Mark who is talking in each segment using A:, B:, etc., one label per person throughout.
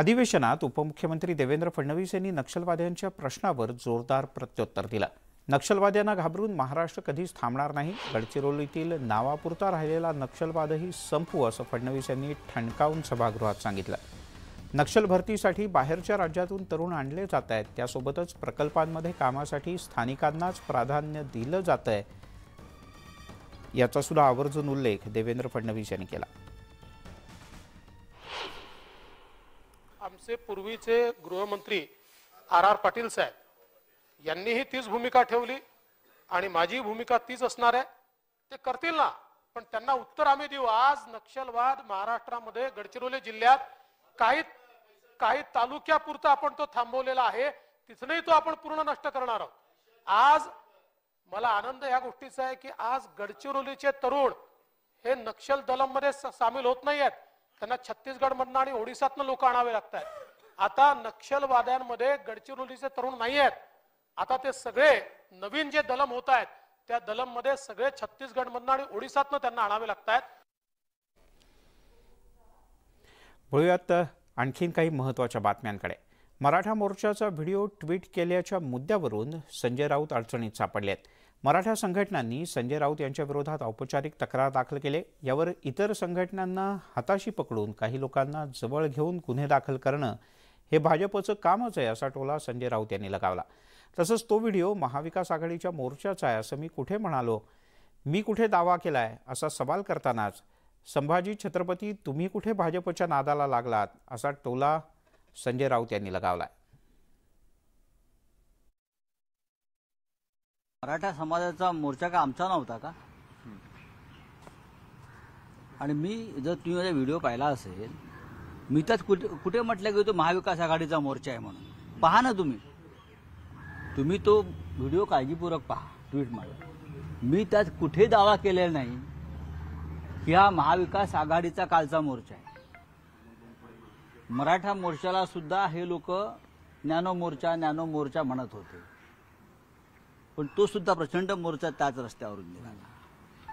A: अधिवेशनात उपमुख्यमंत्री देवेंद्र फडणवीस यांनी नक्षलवाद्यांच्या प्रश्नावर जोरदार प्रत्युत्तर दिलं नक्षलवाद्यांना घाबरून महाराष्ट्र कधीच थांबणार नाही गडचिरोलीतील नावापुरता राहिलेला नक्षलवादही संपू असं फडणवीस यांनी ठणकावून सभागृहात सांगितलं नक्षल भरतीसाठी बाहेरच्या राज्यातून तरुण आणले जात आहेत त्यासोबतच प्रकल्पांमध्ये कामासाठी स्थानिकांनाच प्राधान्य दिलं जात आहे याचा सुद्धा आवर्जून उल्लेख देवेंद्र फडणवीस यांनी केला
B: आमचे पूर्वीचे गृहमंत्री आर आर पाटील साहेब यांनीही तीच भूमिका ठेवली आणि माझी भूमिका तीच असणार आहे ते करतील ना पण त्यांना उत्तर आम्ही देऊ आज नक्षलवाद महाराष्ट्रामध्ये गडचिरोली जिल्ह्यात काही काही तालुक्यापुरता आपण तो थांबवलेला आहे तिथूनही तो आपण पूर्ण नष्ट करणार आहोत आज मला आनंद या गोष्टीचा आहे की आज गडचिरोलीचे तरुण हे नक्षल दलामध्ये सामील होत नाही आहेत त्यांना छत्तीसगडमधनं आणि ओडिसातनं लोक आणावे लागत आहेत आता नक्षलवाद्यांमध्ये गडचिरोलीचे तरुण नाही आहेत आता ते सगळे नवीन जे दलम होत आहेत त्या दलम मध्ये सगळे छत्तीसगडमधनं आणि ओडिसातनं त्यांना आणावे लागत आहेत
A: आणखीन काही महत्वाच्या बातम्यांकडे मराठा मोर्चाचा व्हिडिओ ट्विट केल्याच्या मुद्द्यावरून संजय राऊत अडचणीत सापडले आहेत मराठा संघटनांनी संजय राऊत यांच्या विरोधात औपचारिक तक्रार दाखल केले यावर इतर संघटनांना हाताशी पकडून काही लोकांना जवळ घेऊन गुन्हे दाखल करणं हे भाजपचं कामच आहे असा टोला संजय राऊत यांनी लगावला तसंच तो व्हिडिओ महाविकास आघाडीच्या मोर्चाचा आहे असं मी कुठे म्हणालो मी कुठे दावा केलाय असा सवाल करतानाच संभाजी छत्रपती तुम्ही कुठे भाजपच्या नादाला लागलात असा टोला संजय राऊत यांनी लगावला आहे
C: मराठा समाजाचा मोर्चा का आमचा नव्हता का आणि मी जर तुम्ही माझा व्हिडिओ पाहिला असेल मी त्यात कुठे कुठे म्हटलं की तो महाविकास आघाडीचा मोर्चा आहे म्हणून पहा ना तुम्ही तुम्ही तो व्हिडिओ काळजीपूर्वक पहा ट्विट मारा मी त्यात कुठे दावा केलेला नाही की हा महाविकास आघाडीचा कालचा मोर्चा आहे मराठा मोर्चाला सुद्धा हे लोक ज्ञानो मोर्चा ज्ञानो मोर्चा म्हणत होते पण तो सुद्धा प्रचंड मोर्चा त्याच रस्त्यावरून निघाला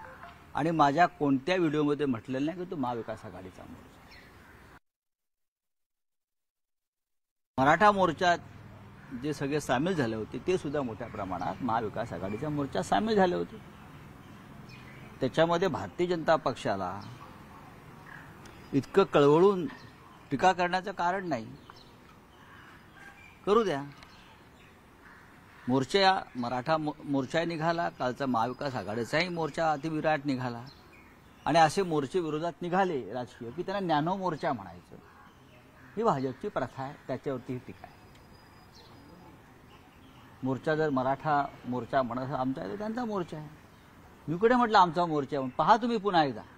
C: आणि माझ्या कोणत्या व्हिडिओमध्ये म्हटलेलं नाही की तो महाविकास आघाडीचा मोर्चा मराठा मोर्चात जे सगळे सामील झाले होते ते सुद्धा मोठ्या प्रमाणात महाविकास आघाडीच्या मोर्चा सामील झाले होते त्याच्यामध्ये भारतीय जनता पक्षाला इतकं कळवळून टीका करण्याचं कारण नाही करू द्या मोर्चा मराठा मोर्चाही निघाला कालचा महाविकास आघाडीचाही मोर्चा अतिविराट निघाला आणि असे मोर्चे विरोधात निघाले राजकीय की त्यांना ज्ञानो मोर्चा म्हणायचं ही भाजपची प्रथा आहे त्याच्यावरती ही टीका आहे मोर्चा जर मराठा मोर्चा म्हणत आमचा त्यांचा मोर्चा आहे मी कुठे म्हटलं आमचा मोर्चा आहे पहा तुम्ही पुन्हा एकदा